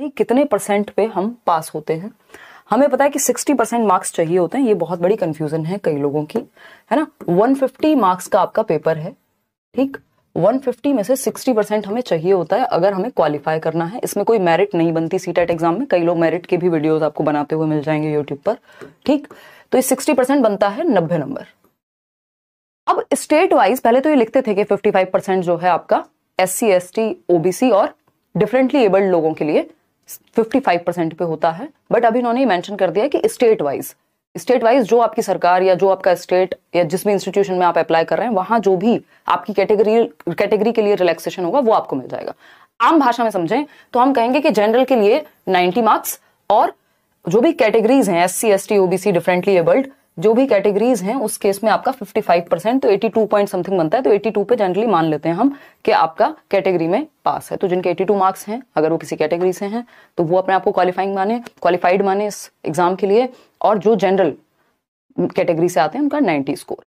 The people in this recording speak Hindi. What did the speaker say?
कि कितने परसेंट पे हम पास होते हैं हमें पता है कि 60 परसेंट मार्क्स चाहिए होते हैं ये बहुत बड़ी कंफ्यूजन है कई लोगों की है ना 150 मार्क्स का आपका पेपर है ठीक 150 में से 60 परसेंट हमें चाहिए होता है अगर हमें क्वालिफाई करना है इसमें कोई मेरिट नहीं बनती सी एग्जाम में कई लोग मेरिट के भी वीडियोज आपको बनाते हुए मिल जाएंगे यूट्यूब पर ठीक तो ये सिक्सटी बनता है नब्बे नंबर अब स्टेट वाइज पहले तो ये लिखते थे कि फिफ्टी जो है आपका S C S T OBC और डिफरेंटली एबल्ड लोगों के लिए 55 परसेंट पे होता है बट अभी इन्होंने मेंशन कर दिया कि स्टेट वाइज स्टेट वाइज जो आपकी सरकार या जो आपका स्टेट या जिस भी इंस्टीट्यूशन में आप अप्लाई कर रहे हैं वहां जो भी आपकी कैटेगरी कैटेगरी के लिए रिलैक्सेशन होगा वो आपको मिल जाएगा आम भाषा में समझें तो हम कहेंगे कि जनरल के लिए 90 मार्क्स और जो भी कैटेगरीज हैं S C S T OBC differently abled जो भी कैटेगरीज हैं उस केस में आपका 55 परसेंट तो 82 पॉइंट समथिंग बनता है तो 82 पे जनरली मान लेते हैं हम कि आपका कैटेगरी में पास है तो जिनके 82 मार्क्स हैं अगर वो किसी कैटेगरी से हैं तो वो अपने आप को क्वालिफाइंग माने क्वालिफाइड माने इस एग्जाम के लिए और जो जनरल कैटेगरी से आते हैं उनका नाइन्टी स्कोर